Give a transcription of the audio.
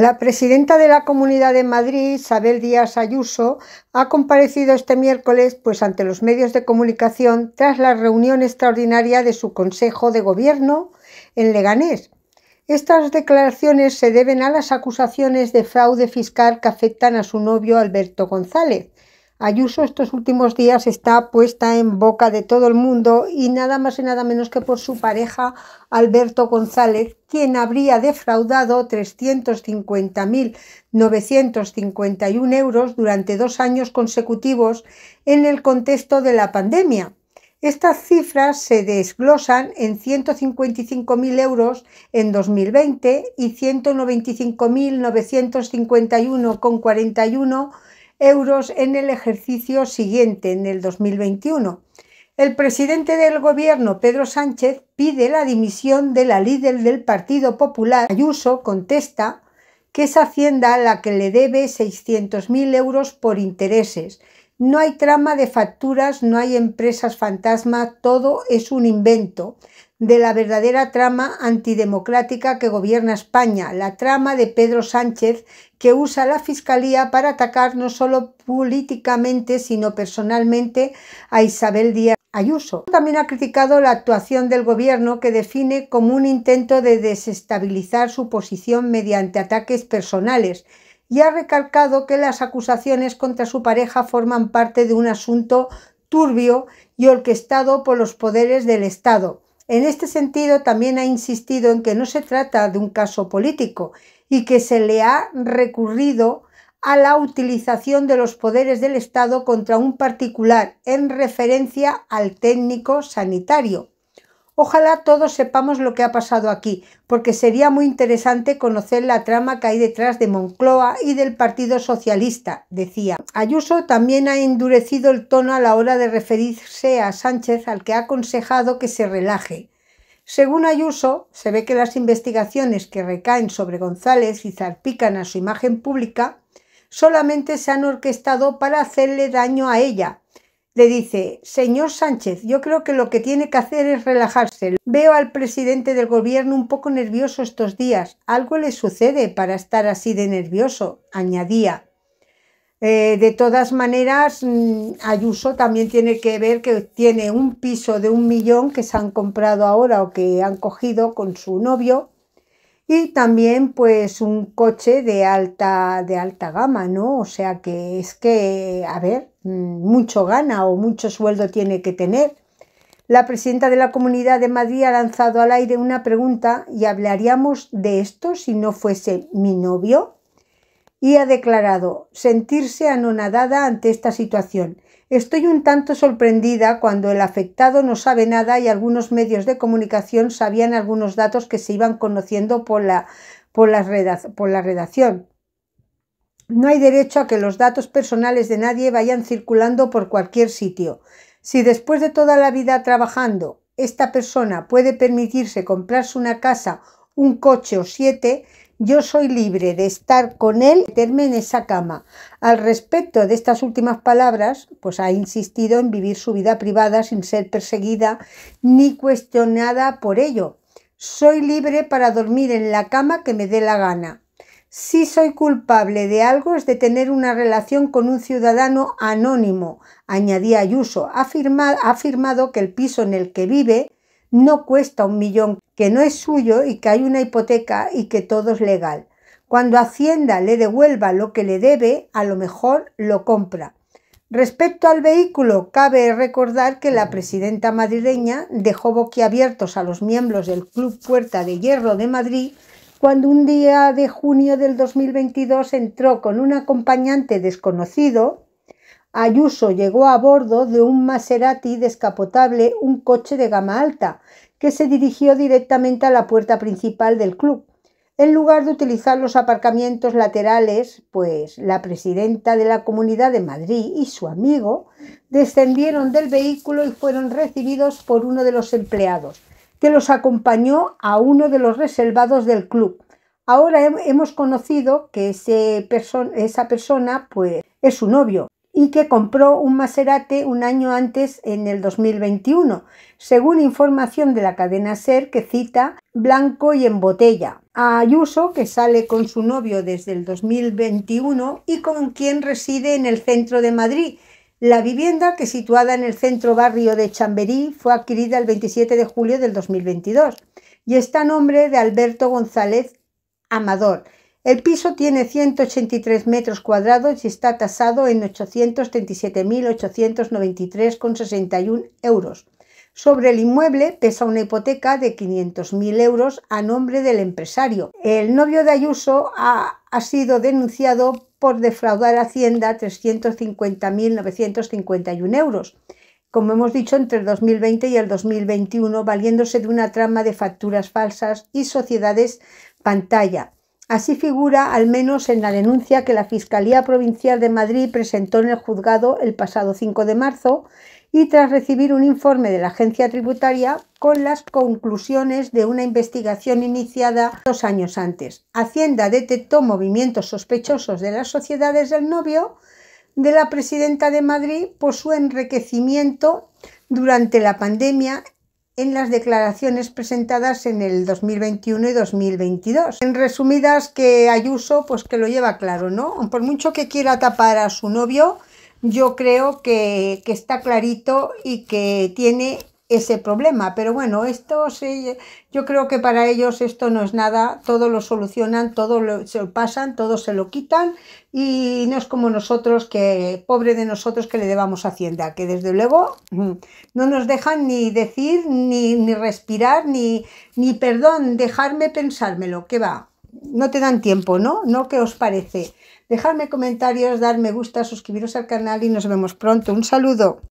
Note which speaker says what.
Speaker 1: La presidenta de la Comunidad de Madrid, Isabel Díaz Ayuso, ha comparecido este miércoles pues ante los medios de comunicación tras la reunión extraordinaria de su Consejo de Gobierno en Leganés. Estas declaraciones se deben a las acusaciones de fraude fiscal que afectan a su novio Alberto González, Ayuso estos últimos días está puesta en boca de todo el mundo y nada más y nada menos que por su pareja Alberto González, quien habría defraudado 350.951 euros durante dos años consecutivos en el contexto de la pandemia. Estas cifras se desglosan en 155.000 euros en 2020 y 195.951,41 euros en el ejercicio siguiente, en el 2021. El presidente del gobierno, Pedro Sánchez, pide la dimisión de la líder del Partido Popular. Ayuso contesta que es Hacienda la que le debe 600.000 euros por intereses. No hay trama de facturas, no hay empresas fantasma, todo es un invento de la verdadera trama antidemocrática que gobierna España, la trama de Pedro Sánchez que usa la Fiscalía para atacar no solo políticamente, sino personalmente a Isabel Díaz Ayuso. También ha criticado la actuación del gobierno que define como un intento de desestabilizar su posición mediante ataques personales y ha recalcado que las acusaciones contra su pareja forman parte de un asunto turbio y orquestado por los poderes del Estado en este sentido, también ha insistido en que no se trata de un caso político y que se le ha recurrido a la utilización de los poderes del Estado contra un particular en referencia al técnico sanitario. Ojalá todos sepamos lo que ha pasado aquí, porque sería muy interesante conocer la trama que hay detrás de Moncloa y del Partido Socialista, decía. Ayuso también ha endurecido el tono a la hora de referirse a Sánchez, al que ha aconsejado que se relaje. Según Ayuso, se ve que las investigaciones que recaen sobre González y zarpican a su imagen pública solamente se han orquestado para hacerle daño a ella. Le dice, señor Sánchez, yo creo que lo que tiene que hacer es relajarse. Veo al presidente del gobierno un poco nervioso estos días. Algo le sucede para estar así de nervioso, añadía. Eh, de todas maneras, mm, Ayuso también tiene que ver que tiene un piso de un millón que se han comprado ahora o que han cogido con su novio y también pues un coche de alta, de alta gama, ¿no? O sea que es que, a ver, mm, mucho gana o mucho sueldo tiene que tener. La presidenta de la Comunidad de Madrid ha lanzado al aire una pregunta y hablaríamos de esto si no fuese mi novio y ha declarado sentirse anonadada ante esta situación. Estoy un tanto sorprendida cuando el afectado no sabe nada y algunos medios de comunicación sabían algunos datos que se iban conociendo por la, por por la redacción. No hay derecho a que los datos personales de nadie vayan circulando por cualquier sitio. Si después de toda la vida trabajando, esta persona puede permitirse comprarse una casa, un coche o siete, yo soy libre de estar con él, meterme en esa cama. Al respecto de estas últimas palabras, pues ha insistido en vivir su vida privada sin ser perseguida ni cuestionada por ello. Soy libre para dormir en la cama que me dé la gana. Si soy culpable de algo es de tener una relación con un ciudadano anónimo, añadía Ayuso. Ha afirmado que el piso en el que vive no cuesta un millón, que no es suyo y que hay una hipoteca y que todo es legal. Cuando Hacienda le devuelva lo que le debe, a lo mejor lo compra. Respecto al vehículo, cabe recordar que la presidenta madrileña dejó boquiabiertos a los miembros del Club Puerta de Hierro de Madrid cuando un día de junio del 2022 entró con un acompañante desconocido Ayuso llegó a bordo de un Maserati descapotable, un coche de gama alta, que se dirigió directamente a la puerta principal del club. En lugar de utilizar los aparcamientos laterales, pues la presidenta de la Comunidad de Madrid y su amigo descendieron del vehículo y fueron recibidos por uno de los empleados, que los acompañó a uno de los reservados del club. Ahora hemos conocido que esa persona pues, es su novio, y que compró un Maserati un año antes, en el 2021, según información de la cadena SER que cita Blanco y en botella. A Ayuso, que sale con su novio desde el 2021 y con quien reside en el centro de Madrid, la vivienda, que situada en el centro barrio de Chamberí, fue adquirida el 27 de julio del 2022 y está a nombre de Alberto González Amador, el piso tiene 183 metros cuadrados y está tasado en 837.893,61 euros. Sobre el inmueble pesa una hipoteca de 500.000 euros a nombre del empresario. El novio de Ayuso ha, sido denunciado por defraudar Hacienda 350.951 euros, como hemos dicho, entre el 2020 y el 2021, valiéndose de una trama de facturas falsas y sociedades pantalla Así figura al menos en la denuncia que la Fiscalía Provincial de Madrid presentó en el juzgado el pasado 5 de marzo y tras recibir un informe de la agencia tributaria con las conclusiones de una investigación iniciada dos años antes. Hacienda detectó movimientos sospechosos de las sociedades del novio de la presidenta de Madrid por su enriquecimiento durante la pandemia en las declaraciones presentadas en el 2021 y 2022. En resumidas que Ayuso pues que lo lleva claro, ¿no? Por mucho que quiera tapar a su novio, yo creo que, que está clarito y que tiene ese problema. Pero bueno, esto sí, yo creo que para ellos esto no es nada, todo lo solucionan, todo lo, pasan, todo se lo quitan y no es como nosotros, que pobre de nosotros que le debamos Hacienda, que desde luego mm, no nos dejan ni decir, ni, ni respirar, ni, ni perdón, dejarme pensármelo, que va, no te dan tiempo, ¿no? ¿No? ¿Qué os parece? Dejadme comentarios, dar me gusta, suscribiros al canal y nos vemos pronto. Un saludo.